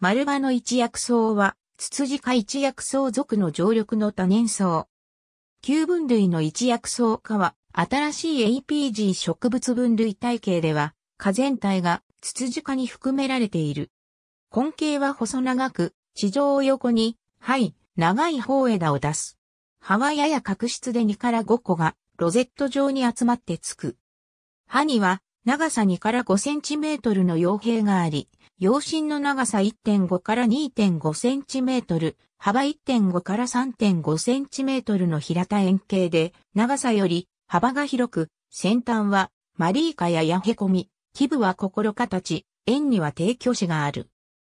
丸葉の一薬草は、ツツジ科一薬草属の常緑の多年草。旧分類の一薬草科は、新しい APG 植物分類体系では、科全体がツツジ科に含められている。根茎は細長く、地上を横に、はい、長い方枝を出す。葉はやや角質で2から5個が、ロゼット状に集まってつく。葉には、長さ2から5センチメートルの傭兵があり、陽芯の長さ1.5から2.5センチメートル、幅1.5から3.5センチメートルの平田円形で、長さより幅が広く、先端はマリーカやヤヘコミ、基部は心形、円には低挙手がある。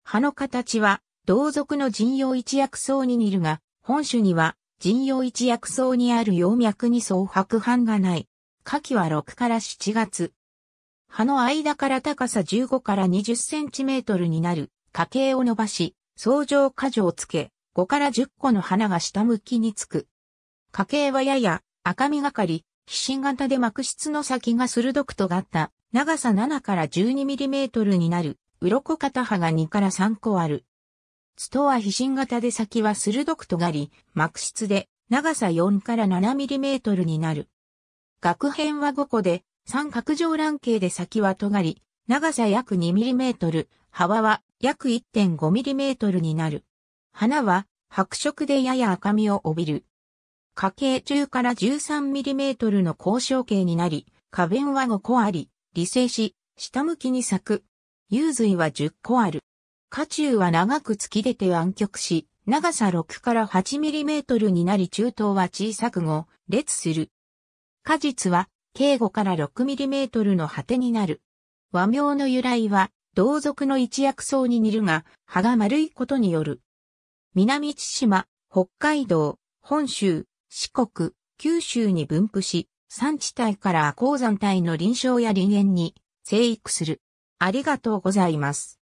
葉の形は、同族の人用一薬草に似るが、本種には人用一薬草にある葉脈に総白斑がない。夏季は6から7月、葉の間から高さ15から20センチメートルになる花茎を伸ばし、相乗果樹をつけ、5から10個の花が下向きにつく。花茎はやや赤みがかり、皮疹型で膜質の先が鋭く尖った、長さ7から12ミリメートルになる、鱗型葉が2から3個ある。ツトは皮疹型で先は鋭く尖り、膜質で長さ4から7ミリメートルになる。学片は5個で、三角状卵形で先は尖り、長さ約 2mm、幅は約 1.5mm になる。花は白色でやや赤みを帯びる。花径中から 13mm の交渉形になり、花弁は5個あり、理性し、下向きに咲く。幽髄は10個ある。花中は長く突き出て湾曲し、長さ6から 8mm になり中等は小さく後、列する。果実は径5から 6mm の果てになる。和名の由来は、同族の一薬草に似るが、葉が丸いことによる。南千島、北海道、本州、四国、九州に分布し、山地帯から鉱山帯の臨床や林園に生育する。ありがとうございます。